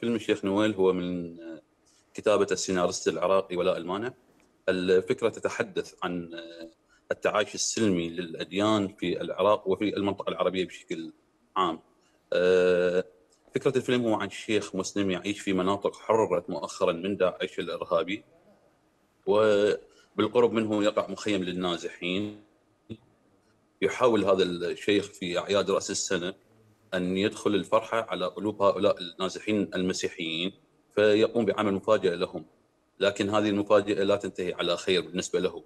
فيلم الشيخ نويل هو من كتابة السيناريست العراقي ولاء المانع الفكرة تتحدث عن التعايش السلمي للأديان في العراق وفي المنطقة العربية بشكل عام فكرة الفيلم هو عن شيخ مسلم يعيش في مناطق حررت مؤخرا من داعش الإرهابي وبالقرب منه يقع مخيم للنازحين يحاول هذا الشيخ في أعياد رأس السنة ان يدخل الفرحه على قلوب هؤلاء النازحين المسيحيين فيقوم بعمل مفاجاه لهم لكن هذه المفاجاه لا تنتهي على خير بالنسبه له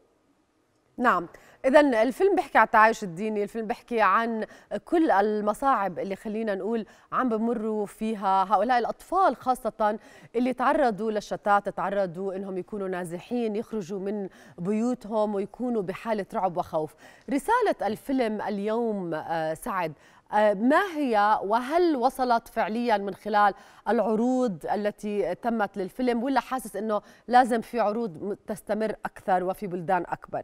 نعم اذا الفيلم بيحكي عن التعايش الديني الفيلم بيحكي عن كل المصاعب اللي خلينا نقول عم بمروا فيها هؤلاء الاطفال خاصه اللي تعرضوا للشتات تعرضوا انهم يكونوا نازحين يخرجوا من بيوتهم ويكونوا بحاله رعب وخوف رساله الفيلم اليوم آه، سعد آه، ما هي وهل وصلت فعليا من خلال العروض التي تمت للفيلم ولا حاسس انه لازم في عروض تستمر اكثر وفي بلدان اكبر؟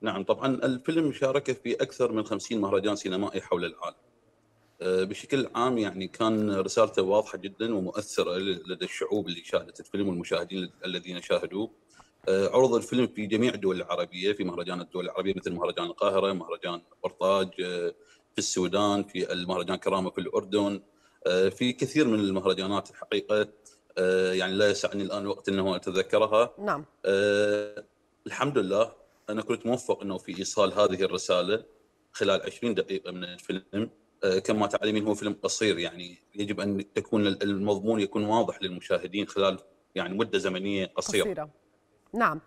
نعم طبعا الفيلم شارك في اكثر من 50 مهرجان سينمائي حول العالم. آه، بشكل عام يعني كان رسالته واضحه جدا ومؤثره لدى الشعوب اللي شاهدت الفيلم والمشاهدين الذين شاهدوه. آه، عرض الفيلم في جميع الدول العربيه في مهرجان الدول العربيه مثل مهرجان القاهره، مهرجان برطاج آه، في السودان، في المهرجان كرامه في الاردن، آه، في كثير من المهرجانات الحقيقه يعني لا يسعني الان وقت انه اتذكرها. نعم. الحمد لله انا كنت موفق انه في ايصال هذه الرساله خلال 20 دقيقه من الفيلم كما تعلمين هو فيلم قصير يعني يجب ان تكون المضمون يكون واضح للمشاهدين خلال يعني مده زمنيه قصيره. قصيرة. نعم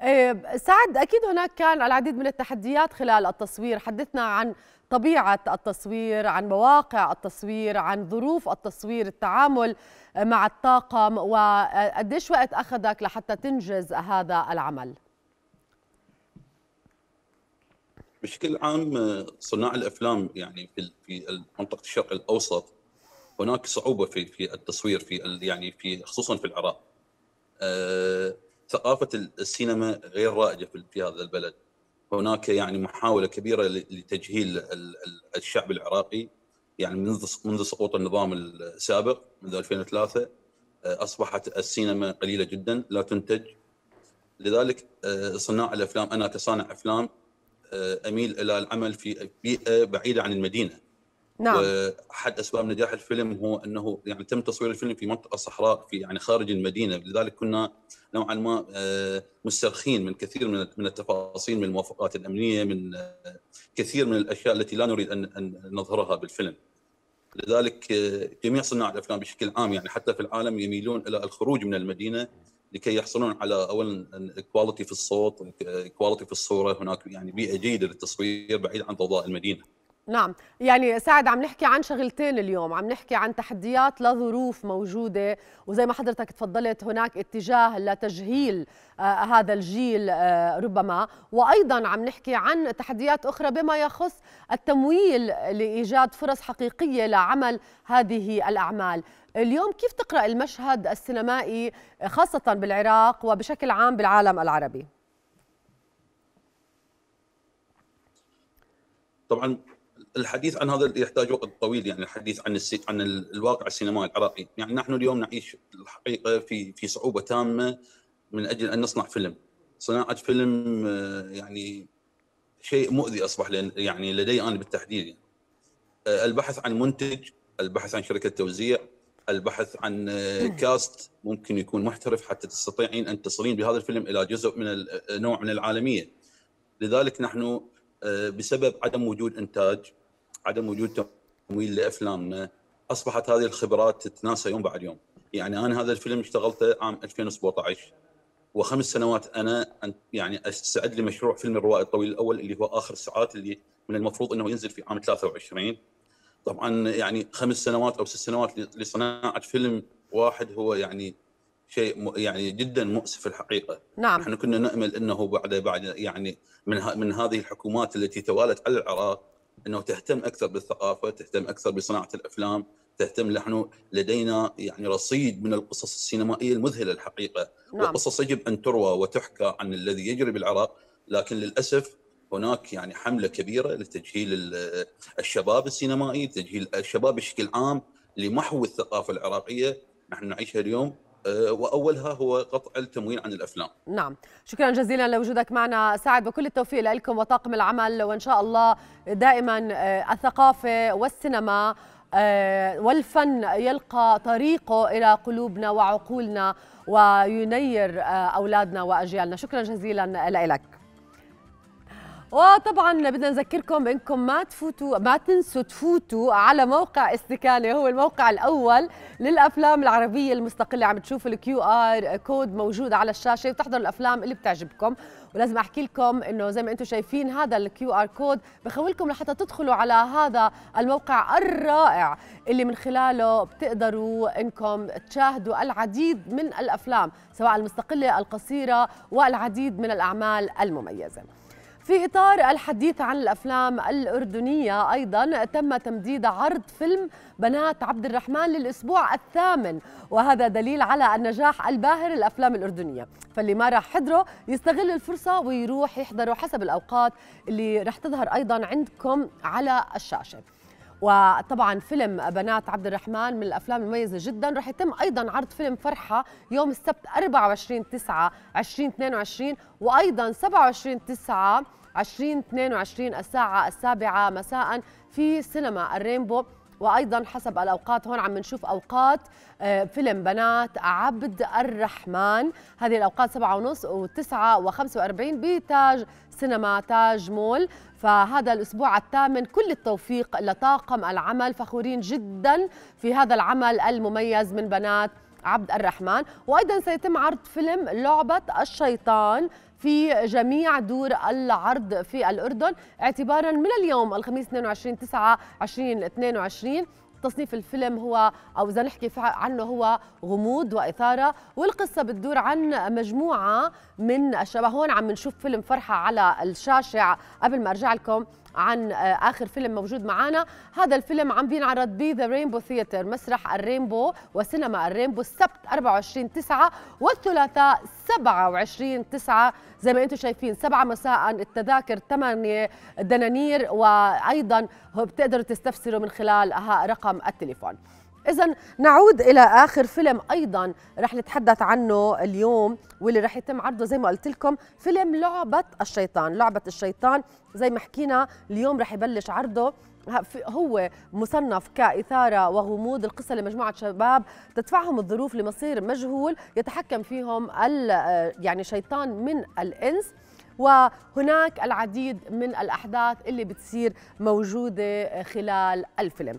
آه، سعد أكيد هناك كان العديد من التحديات خلال التصوير حدثنا عن طبيعة التصوير عن مواقع التصوير عن ظروف التصوير التعامل مع الطاقم وقديش وقت أخذك لحتى تنجز هذا العمل بشكل عام آه، صناع الافلام يعني في في منطقه الشرق الاوسط هناك صعوبه في في التصوير في يعني في خصوصا في العراق. آه، ثقافه السينما غير رائجه في هذا البلد هناك يعني محاوله كبيره لتجهيل الشعب العراقي يعني منذ منذ سقوط النظام السابق منذ 2003 آه، اصبحت السينما قليله جدا لا تنتج لذلك آه، صناع الافلام انا كصانع افلام آه، اميل الى العمل في بيئه بعيده عن المدينه نعم احد اسباب نجاح الفيلم هو انه يعني تم تصوير الفيلم في منطقه صحراء في يعني خارج المدينه لذلك كنا نوعا ما آه، مسترخين من كثير من من التفاصيل من الموافقات الامنيه من آه، كثير من الاشياء التي لا نريد ان ان نظهرها بالفيلم لذلك آه، جميع صناع الافلام بشكل عام يعني حتى في العالم يميلون الى الخروج من المدينه لكي يحصلون على اولا كواليتي في الصوت كواليتي في الصوره هناك يعني بيئه جيده للتصوير بعيد عن ضوضاء المدينه نعم يعني سعد عم نحكي عن شغلتين اليوم عم نحكي عن تحديات لظروف موجودة وزي ما حضرتك تفضلت هناك اتجاه لتجهيل آه هذا الجيل آه ربما وأيضا عم نحكي عن تحديات أخرى بما يخص التمويل لإيجاد فرص حقيقية لعمل هذه الأعمال اليوم كيف تقرأ المشهد السينمائي خاصة بالعراق وبشكل عام بالعالم العربي؟ طبعا الحديث عن هذا يحتاج وقت طويل يعني الحديث عن السي... عن الواقع السينمائي العراقي، يعني نحن اليوم نعيش الحقيقه في في صعوبه تامه من اجل ان نصنع فيلم. صناعه فيلم آه، يعني شيء مؤذي اصبح لأن يعني لدي انا بالتحديد يعني. البحث عن منتج، البحث عن شركه توزيع، البحث عن آه، كاست ممكن يكون محترف حتى تستطيعين ان تصلين بهذا الفيلم الى جزء من نوع من العالميه. لذلك نحن بسبب عدم وجود انتاج عدم وجود تمويل لافلامنا اصبحت هذه الخبرات تتناسى يوم بعد يوم يعني انا هذا الفيلم اشتغلته عام 2017 وخمس سنوات انا يعني استعد لمشروع فيلم الروائي الطويل الاول اللي هو اخر الساعات اللي من المفروض انه ينزل في عام 23 طبعا يعني خمس سنوات او ست سنوات لصناعه فيلم واحد هو يعني شيء يعني جدا مؤسف الحقيقه نعم نحن كنا نامل انه بعد بعد يعني من من هذه الحكومات التي توالت على العراق انه تهتم اكثر بالثقافه، تهتم اكثر بصناعه الافلام، تهتم نحن لدينا يعني رصيد من القصص السينمائيه المذهله الحقيقه، نعم. وقصص يجب ان تروى وتحكى عن الذي يجري بالعراق، لكن للاسف هناك يعني حمله كبيره لتجهيل الشباب السينمائي، تجهيل الشباب بشكل عام لمحو الثقافه العراقيه، نحن نعيشها اليوم آه، واولها هو قطع التمويل عن الافلام. نعم، شكرا جزيلا لوجودك معنا سعد وكل التوفيق لكم وطاقم العمل وان شاء الله دائما آه، الثقافه والسينما آه، والفن يلقى طريقه الى قلوبنا وعقولنا وينير اولادنا واجيالنا، شكرا جزيلا لك. وطبعا بدنا نذكركم انكم ما تفوتوا ما تنسوا تفوتوا على موقع استكانه هو الموقع الاول للافلام العربيه المستقله عم تشوفوا الكيو ار كود موجود على الشاشه وتحضروا الافلام اللي بتعجبكم ولازم احكي لكم انه زي ما انتم شايفين هذا الكيو ار كود بخولكم لحتى تدخلوا على هذا الموقع الرائع اللي من خلاله بتقدروا انكم تشاهدوا العديد من الافلام سواء المستقله القصيره والعديد من الاعمال المميزه في إطار الحديث عن الأفلام الأردنية أيضا تم تمديد عرض فيلم بنات عبد الرحمن للأسبوع الثامن وهذا دليل على النجاح الباهر للأفلام الأردنية فاللي ما راح حضره يستغل الفرصة ويروح يحضره حسب الأوقات اللي راح تظهر أيضا عندكم على الشاشة وطبعا فيلم بنات عبد الرحمن من الافلام المميزه جدا رح يتم ايضا عرض فيلم فرحه يوم السبت 24 9 2022 وايضا 27 9 2022 الساعه السابعه مساء في سينما الرينبو وايضا حسب الاوقات هون عم نشوف اوقات آه، فيلم بنات عبد الرحمن هذه الاوقات 7 ونص و9 و45 بتاج سينما تاج مول فهذا الأسبوع الثامن كل التوفيق لطاقم العمل فخورين جدا في هذا العمل المميز من بنات عبد الرحمن وأيضا سيتم عرض فيلم لعبة الشيطان في جميع دور العرض في الأردن اعتبارا من اليوم الخميس 22 9 2022 تصنيف الفيلم هو او اذا نحكي عنه هو غموض واثاره والقصه بتدور عن مجموعه من الشباب هون عم نشوف فيلم فرحه على الشاشه قبل ما ارجع لكم عن آه، اخر فيلم موجود معنا هذا الفيلم عم بينعرض ب ذا رينبو ثياتر مسرح الرينبو وسينما الرينبو السبت 24 9 والثلاثاء 27 9 زي ما انتم شايفين 7 مساء التذاكر 8 دنانير وايضا بتقدروا تستفسروا من خلال رقم التليفون إذا نعود إلى آخر فيلم أيضا رح نتحدث عنه اليوم واللي رح يتم عرضه زي ما قلت لكم فيلم لعبة الشيطان لعبة الشيطان زي ما حكينا اليوم رح يبلش عرضه هو مصنف كإثارة وغموض القصة لمجموعة شباب تدفعهم الظروف لمصير مجهول يتحكم فيهم يعني شيطان من الإنس وهناك العديد من الأحداث اللي بتصير موجودة خلال الفيلم